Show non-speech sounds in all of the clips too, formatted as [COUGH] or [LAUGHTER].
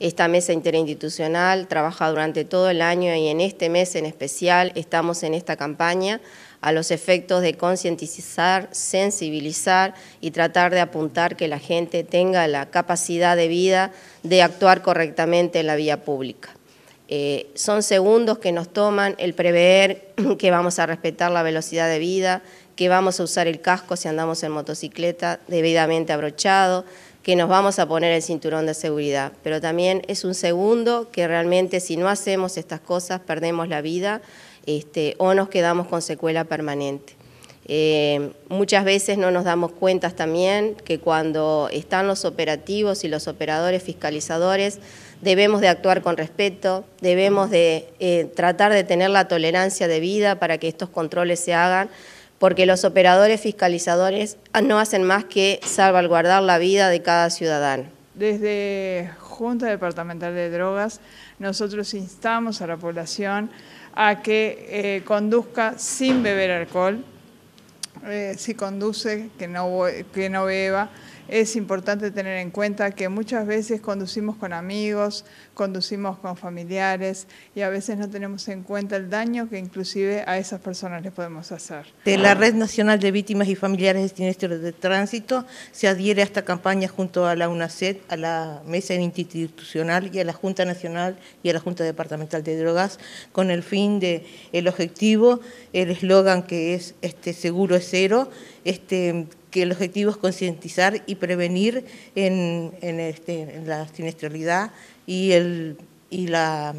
Esta mesa interinstitucional trabaja durante todo el año y en este mes en especial estamos en esta campaña a los efectos de concientizar, sensibilizar y tratar de apuntar que la gente tenga la capacidad de vida de actuar correctamente en la vía pública. Eh, son segundos que nos toman el prever [CLEARS THROAT] que vamos a respetar la velocidad de vida, que vamos a usar el casco si andamos en motocicleta debidamente abrochado, que nos vamos a poner el cinturón de seguridad, pero también es un segundo que realmente si no hacemos estas cosas perdemos la vida este, o nos quedamos con secuela permanente. Eh, muchas veces no nos damos cuenta también que cuando están los operativos y los operadores fiscalizadores debemos de actuar con respeto, debemos de eh, tratar de tener la tolerancia debida para que estos controles se hagan porque los operadores fiscalizadores no hacen más que salvaguardar la vida de cada ciudadano. Desde Junta Departamental de Drogas, nosotros instamos a la población a que eh, conduzca sin beber alcohol, eh, si conduce, que que no beba, es importante tener en cuenta que muchas veces conducimos con amigos, conducimos con familiares y a veces no tenemos en cuenta el daño que inclusive a esas personas les podemos hacer. De la Red Nacional de Víctimas y Familiares de Siniestros de Tránsito se adhiere a esta campaña junto a la UNACED, a la Mesa Institucional y a la Junta Nacional y a la Junta Departamental de Drogas con el fin de el objetivo, el eslogan que es este seguro es cero, este que el objetivo es concientizar y prevenir en, este, la sinestralidad y, el, y la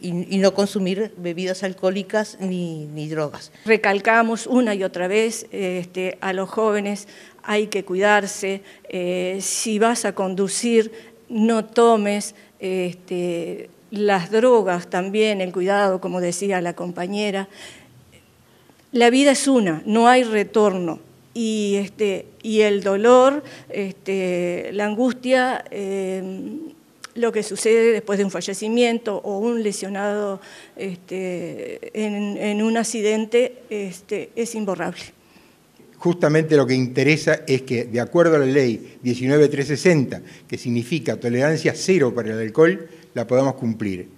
y, no consumir bebidas alcohólicas ni, drogas. Recalcamos una y otra vez este, a los jóvenes, hay que cuidarse, eh, si vas a conducir, no tomes este, las drogas también, el cuidado, como decía la compañera. La vida es una, no hay retorno y, este, y el dolor, este, la angustia, eh, lo que sucede después de un fallecimiento o un lesionado este, en, un accidente este, es imborrable. Justamente lo que interesa es que, de acuerdo a la ley 19360, que significa tolerancia cero para el alcohol, la podamos cumplir.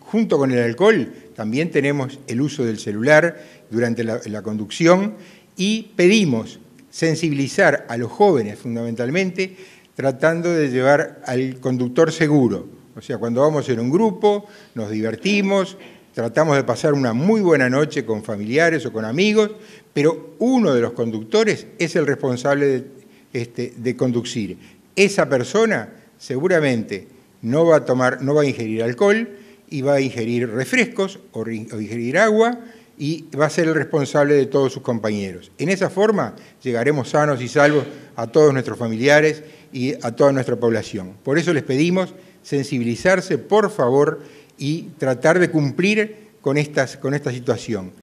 Junto con el alcohol, también tenemos el uso del celular durante la conducción y pedimos sensibilizar a los jóvenes fundamentalmente tratando de llevar al conductor seguro. O sea, cuando vamos en un grupo, nos divertimos, tratamos de pasar una muy buena noche con familiares o con amigos, pero uno de los conductores es el responsable de, este, conducir. Esa persona seguramente no va a tomar, no va a ingerir alcohol y va a ingerir refrescos o, o ingerir agua y va a ser el responsable de todos sus compañeros. En esa forma llegaremos sanos y salvos a todos nuestros familiares y a toda nuestra población. Por eso les pedimos sensibilizarse, por favor, y tratar de cumplir con, esta situación.